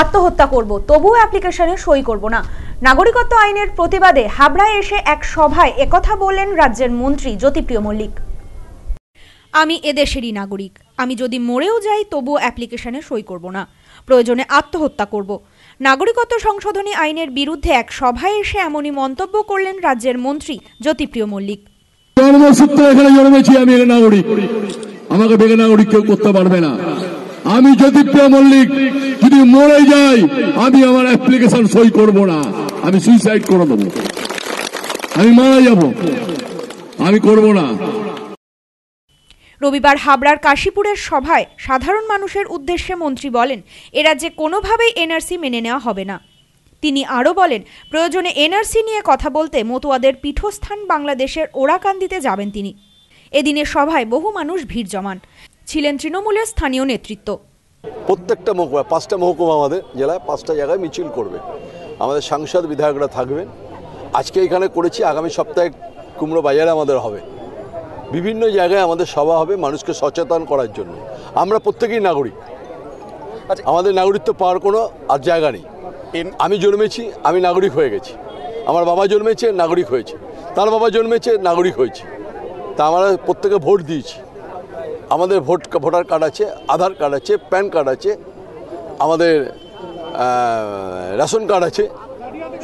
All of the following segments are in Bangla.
আত্মহত্যা করব তবু অ্যাপ্লিকেশনে সই করব না নাগরিকত্ব আইনের প্রতিবাদে হাবড়ায় এসে এক সভায় একথা বলেন রাজ্যের মন্ত্রী জ্যোতিপ্রিয় মল্লিক আমি এদেশেরই নাগরিক আমি যদি মরেও যাই তবু অ্যাপ্লিকেশনে সই করব না প্রয়োজনে আত্মহত্যা করব নাগরিকত্ব সংশোধনী আইনের বিরুদ্ধে এক সভায় এসে এমনই মন্তব্য করলেন রাজ্যের মন্ত্রী জ্যোতিপ্রিয় মল্লিক এখানে জন্মেছি আমি নাগরিক আমাকে বেগে নাগরিক কেউ করতে পারবে না আমি জ্যোতিপ্রিয় মল্লিক যদি মরে যাই আমি আমার অ্যাপ্লিকেশন সই করব না আমি সুইসাইড করে দেব আমি মারা যাব আমি করব না রবিবার হাবড়ার কাশীপুরের সভায় সাধারণ মানুষের উদ্দেশ্যে মন্ত্রী বলেন এরা যে কোনোভাবেই এনআরসি মেনে নেওয়া হবে না তিনি আরও বলেন প্রয়োজনে এনআরসি নিয়ে কথা বলতে মতুয়াদের পীঠস্থান বাংলাদেশের ওরাকান্দিতে যাবেন তিনি এদিনের সভায় বহু মানুষ ভিড় জমান ছিলেন তৃণমূলের স্থানীয় নেতৃত্ব প্রত্যেকটা মহকুমা পাঁচটা মহকুমা আমাদের জেলায় পাঁচটা জায়গায় মিছিল করবে আমাদের সাংসদ বিধায়করা থাকবেন আজকে এখানে করেছি আগামী সপ্তাহে কুমড়ো বাজারে আমাদের হবে বিভিন্ন জায়গায় আমাদের সভা হবে মানুষকে সচেতন করার জন্য আমরা প্রত্যেকেই নাগরিক আচ্ছা। আমাদের নাগরিকত্ব পাওয়ার কোনো আর জায়গা নেই আমি জন্মেছি আমি নাগরিক হয়ে গেছি আমার বাবা জন্মেছে নাগরিক হয়েছে তার বাবা জন্মেছে নাগরিক হয়েছে তা আমরা প্রত্যেকে ভোট দিয়েছি আমাদের ভোট ভোটার কার্ড আছে আধার কার্ড আছে প্যান কার্ড আছে আমাদের রেশন কার্ড আছে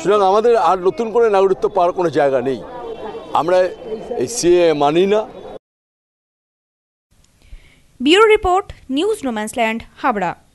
সুতরাং আমাদের আর নতুন করে নাগরিকত্ব পাওয়ার কোনো জায়গা নেই আমরা এই সিএ মানি না ব্যুরো রিপোর্ট নিউজ রোম্যান্সল্যান্ড হাবড়া